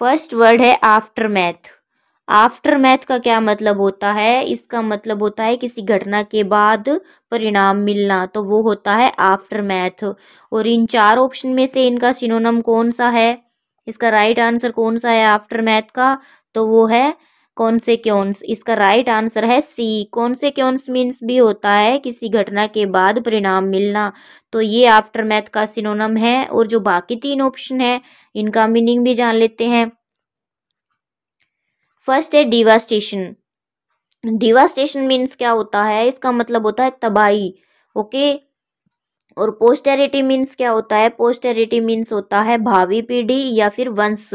first word है aftermath aftermath का क्या मतलब होता है इसका मतलब होता है किसी घटना के बाद परिणाम मिलना तो वो होता है आफ्टर मैथ और इन चार ऑप्शन में से इनका सिनोनम कौन सा है इसका राइट right आंसर कौन सा है आफ्टर मैथ का तो वो है कौन से क्योंस इसका राइट right आंसर है सी कौन से क्योंस मीन्स भी होता है किसी घटना के बाद परिणाम मिलना तो ये आफ्टर मैथ का सिनोनम है और जो बाकी तीन ऑप्शन है इनका मीनिंग भी जान लेते हैं फर्स्ट है डिवास्टेशन डिवास्टेशन मीन्स क्या होता है इसका मतलब होता है तबाही ओके और पोस्टेरिटी मीन्स क्या होता है पोस्टेरिटी मीन्स होता है भावी पीढ़ी या फिर वंश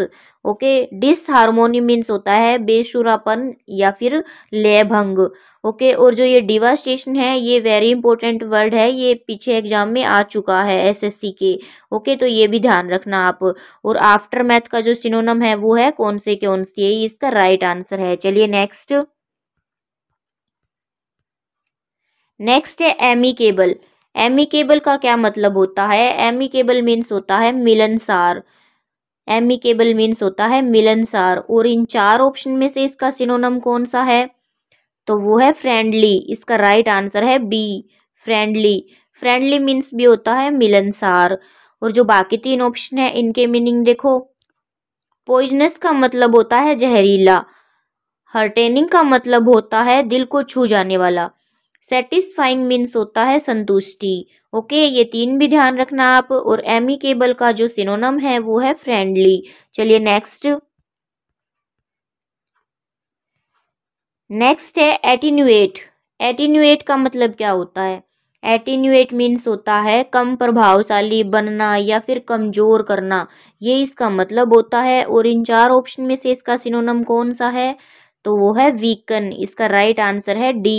ओके डिसहारमोनी मीन्स होता है बेशुरापन या फिर लयभंग ओके और जो ये डिवास्टेशन है ये वेरी इंपॉर्टेंट वर्ड है ये पीछे एग्जाम में आ चुका है एसएससी के ओके तो ये भी ध्यान रखना आप और आफ्टर मैथ का जो सिनोनम है वो है कौन से कौन सी है इसका राइट आंसर है चलिए नेक्स्ट नेक्स्ट है एमी केबल एमी केबल का क्या मतलब होता है एमी केबल मीन्स होता है मिलनसार एमी केबल मीन्स होता है मिलनसार और इन चार ऑप्शन में से इसका सिनोनम कौन सा है तो वो है फ्रेंडली इसका राइट आंसर है बी फ्रेंडली फ्रेंडली मीन्स भी होता है मिलनसार और जो बाकी तीन ऑप्शन है इनके मीनिंग देखो पॉइजनस का मतलब होता है जहरीला हर्टेनिंग का मतलब होता है दिल को छू जाने वाला सेटिस्फाइंग मीन्स होता है संतुष्टि ओके ये तीन भी ध्यान रखना आप और एमी केबल का जो सिनोनम है वो है फ्रेंडली चलिए नेक्स्ट नेक्स्ट है एटीन्यूएट एटीन्यूएट का मतलब क्या होता है एटीन्यूएट मीन्स होता है कम प्रभावशाली बनना या फिर कमज़ोर करना ये इसका मतलब होता है और इन चार ऑप्शन में से इसका सिनोनम कौन सा है तो वो है वीकन इसका राइट आंसर है डी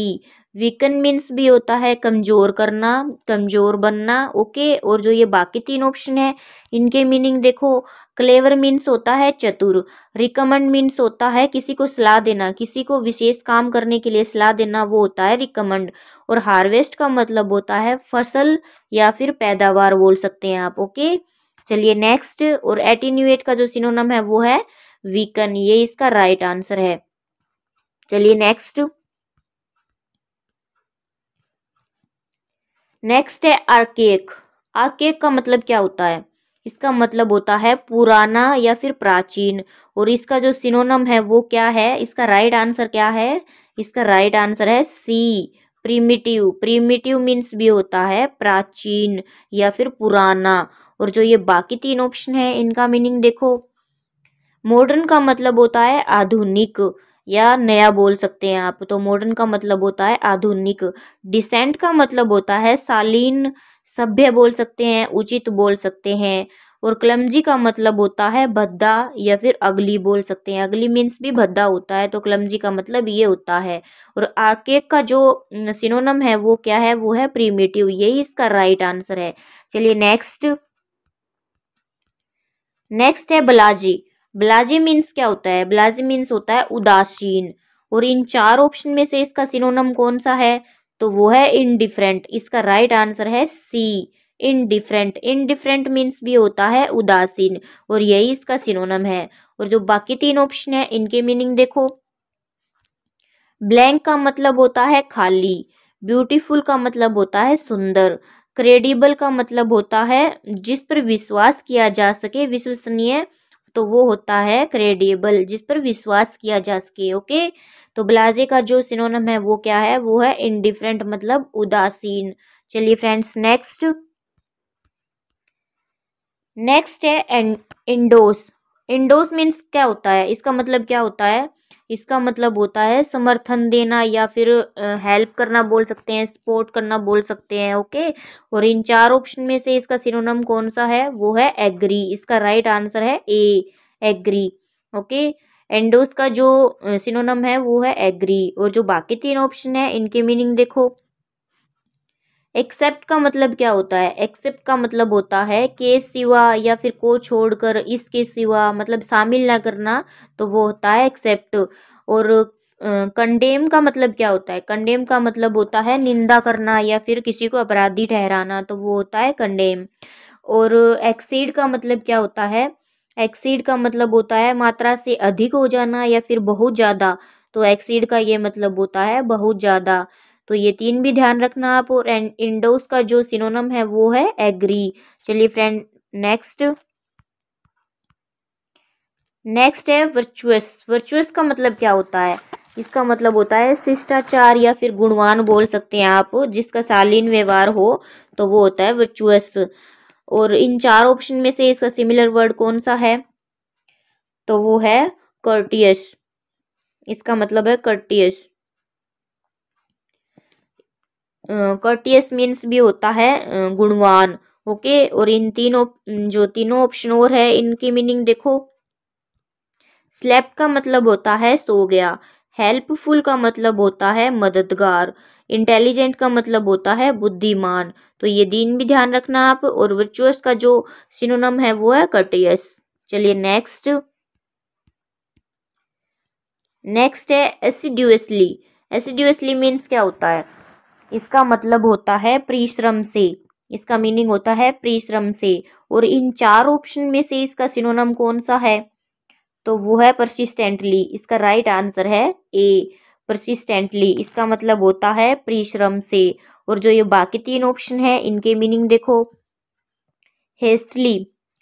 वीकन मीन्स भी होता है कमज़ोर करना कमज़ोर बनना ओके और जो ये बाकी तीन ऑप्शन है इनके मीनिंग देखो क्लेवर मीन्स होता है चतुर रिकमेंड मीन्स होता है किसी को सलाह देना किसी को विशेष काम करने के लिए सलाह देना वो होता है रिकमेंड और हार्वेस्ट का मतलब होता है फसल या फिर पैदावार बोल सकते हैं आप ओके चलिए नेक्स्ट और एटीन्यूएट का जो सिनोनम है वो है वीकन ये इसका राइट right आंसर है चलिए नेक्स्ट नेक्स्ट है आर्केक आर्केक का मतलब क्या होता है इसका मतलब होता है पुराना या फिर प्राचीन और इसका जो सिनोनम है वो क्या है इसका राइट आंसर क्या है इसका राइट आंसर है सी प्रीमिटिव प्रीमिटिव मीन्स भी होता है प्राचीन या फिर पुराना और जो ये बाकी तीन ऑप्शन है इनका मीनिंग देखो मॉडर्न का मतलब होता है आधुनिक या नया बोल सकते हैं आप तो मॉडर्न का मतलब होता है आधुनिक डिसेंट का मतलब होता है शालीन सभ्य बोल सकते हैं उचित बोल सकते हैं और क्लमजी का मतलब होता है भद्दा या फिर अगली बोल सकते हैं अगली मीन्स भी भद्दा होता है तो क्लमजी का मतलब ये होता है और आर्केक का जो सिनोनम है वो क्या है वो है प्रीमेटिव यही इसका राइट आंसर है चलिए नेक्स्ट नेक्स्ट है बलाजी ब्लाजी मीन्स क्या होता है ब्लाजी मीन्स होता है उदासीन और इन चार ऑप्शन में से इसका सिनोनम कौन सा है तो वो है इनडिफरेंट इसका राइट right आंसर है सी इनडिफरेंट इनडिफरेंट मीन्स भी होता है उदासीन और यही इसका सिनोनम है और जो बाकी तीन ऑप्शन है इनके मीनिंग देखो ब्लैंक का मतलब होता है खाली ब्यूटीफुल का मतलब होता है सुंदर क्रेडिबल का मतलब होता है जिस पर विश्वास किया जा सके विश्वसनीय तो वो होता है क्रेडिबल जिस पर विश्वास किया जा सके ओके तो ब्लाजे का जो सिनोनम है वो क्या है वो है इनडिफरेंट मतलब उदासीन चलिए फ्रेंड्स नेक्स्ट नेक्स्ट है इंडोस इंडोस मीन्स क्या होता है इसका मतलब क्या होता है इसका मतलब होता है समर्थन देना या फिर हेल्प करना बोल सकते हैं सपोर्ट करना बोल सकते हैं ओके और इन चार ऑप्शन में से इसका सिनोनम कौन सा है वो है एग्री इसका राइट आंसर है ए एग्री ओके एंडोस का जो सिनोनम है वो है एग्री और जो बाकी तीन ऑप्शन है इनके मीनिंग देखो एक्सेप्ट का मतलब क्या होता है एक्सेप्ट का मतलब होता है के सिवा या फिर को छोड़कर इसके सिवा मतलब शामिल ना करना तो वो होता है एक्सेप्ट और कंडेम uh, का मतलब क्या होता है कंडेम का मतलब होता है निंदा करना या फिर किसी को अपराधी ठहराना तो वो होता है कंडेम और एक्सीड का मतलब क्या होता है एक्सीड का मतलब होता है मात्रा से अधिक हो जाना या फिर बहुत ज़्यादा तो एक्सीड का ये मतलब होता है बहुत ज़्यादा तो ये तीन भी ध्यान रखना आप और इंडोस का जो सिनोनम है वो है एग्री चलिए फ्रेंड नेक्स्ट नेक्स्ट है वर्चुअस वर्चुअस का मतलब क्या होता है इसका मतलब होता है शिष्टाचार या फिर गुणवान बोल सकते हैं आप जिसका शालीन व्यवहार हो तो वो होता है वर्चुअस और इन चार ऑप्शन में से इसका सिमिलर वर्ड कौन सा है तो वो है कर्टियस इसका मतलब है कर्टियस कर्टियस मीन्स भी होता है गुणवान ओके और इन तीनों जो तीनों ऑप्शन और है इनकी मीनिंग देखो स्लैप का मतलब होता है सो गया हेल्पफुल का मतलब होता है मददगार इंटेलिजेंट का मतलब होता है बुद्धिमान तो ये दिन भी ध्यान रखना आप और वर्चुअस का जो सिनोनम है वो है कर्टियस चलिए नेक्स्ट नेक्स्ट है एसिड्यूसली एसिड्यूसली मीन्स क्या होता है इसका मतलब होता है परिश्रम से इसका मीनिंग होता है परिश्रम से और इन चार ऑप्शन में से इसका सिनोनम कौन सा है तो वो है परसिस्टेंटली इसका राइट आंसर है ए परसिस्टेंटली इसका मतलब होता है परिश्रम से और जो ये बाकी तीन ऑप्शन है इनके मीनिंग देखो हेस्टली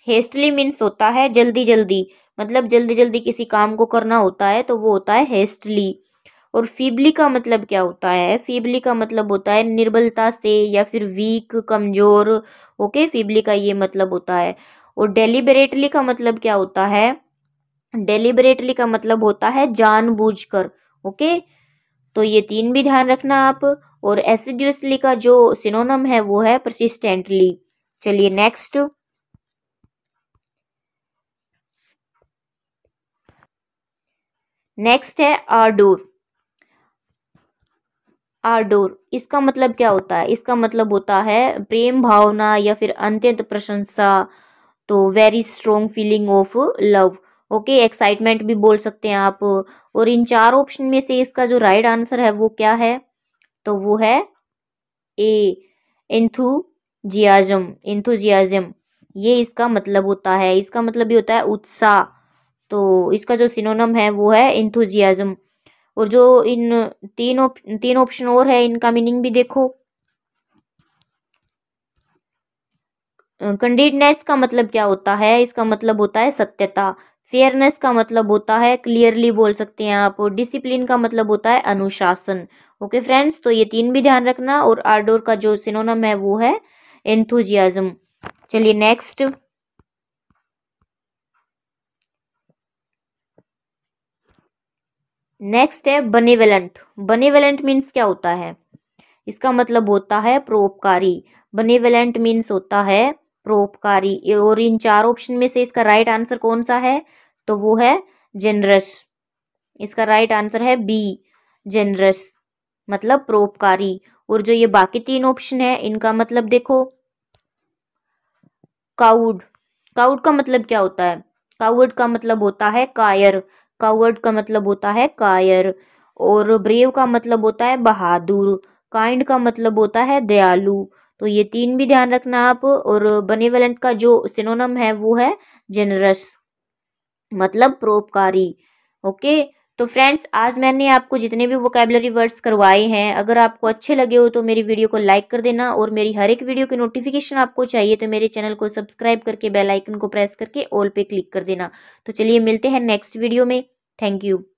हेस्टली मीन्स होता है जल्दी जल्दी मतलब जल्दी जल्दी किसी काम को करना होता है तो वो होता है हेस्टली और फीबली का मतलब क्या होता है फीबली का मतलब होता है निर्बलता से या फिर वीक कमज़ोर ओके फीबली का ये मतलब होता है और डेलीबरेटली का मतलब क्या होता है डेलीबरेटली का मतलब होता है जानबूझकर ओके तो ये तीन भी ध्यान रखना आप और एसिड्यूसली का जो सिनोनम है वो है परसिस्टेंटली चलिए नेक्स्ट नेक्स्ट है आर्डोर आडोर इसका मतलब क्या होता है इसका मतलब होता है प्रेम भावना या फिर अत्यंत प्रशंसा तो very strong feeling of love okay excitement भी बोल सकते हैं आप और इन चार ऑप्शन में से इसका जो राइट right आंसर है वो क्या है तो वो है ए इंथुजियाजम जियाजम ये इसका मतलब होता है इसका मतलब भी होता है उत्साह तो इसका जो सिनोनम है वो है जियाजम और जो इन तीन उप, तीन ऑप्शन और है इनका मीनिंग भी देखो कंडीडनेस का मतलब क्या होता है इसका मतलब होता है सत्यता फेयरनेस का मतलब होता है क्लियरली बोल सकते हैं आप डिसिप्लिन का मतलब होता है अनुशासन ओके फ्रेंड्स तो ये तीन भी ध्यान रखना और आर्डोर का जो सिनोनम है वो है एंथुजियाज्म चलिए नेक्स्ट नेक्स्ट है बनेवेलेंट बनेवेलेंट मीन्स क्या होता है इसका मतलब होता है प्रोपकारी बनेवेलेंट मीन्स होता है प्रोपकारी और इन चार ऑप्शन में से इसका राइट right आंसर कौन सा है तो वो है जेनरस इसका राइट right आंसर है बी जेनरस मतलब प्रोपकारी और जो ये बाकी तीन ऑप्शन है इनका मतलब देखो काउड काउड का मतलब क्या होता है काउड का मतलब होता है कायर कावर्ड का मतलब होता है कायर और ब्रेव का मतलब होता है बहादुर काइंड का मतलब होता है दयालु तो ये तीन भी ध्यान रखना आप और बनेवेलेंट का जो सिनोनम है वो है जेनरस मतलब परोपकारी ओके तो फ्रेंड्स आज मैंने आपको जितने भी वोकेबलरी वर्ड्स करवाए हैं अगर आपको अच्छे लगे हो तो मेरी वीडियो को लाइक कर देना और मेरी हर एक वीडियो की नोटिफिकेशन आपको चाहिए तो मेरे चैनल को सब्सक्राइब करके बेल आइकन को प्रेस करके ऑल पे क्लिक कर देना तो चलिए मिलते हैं नेक्स्ट वीडियो में थैंक यू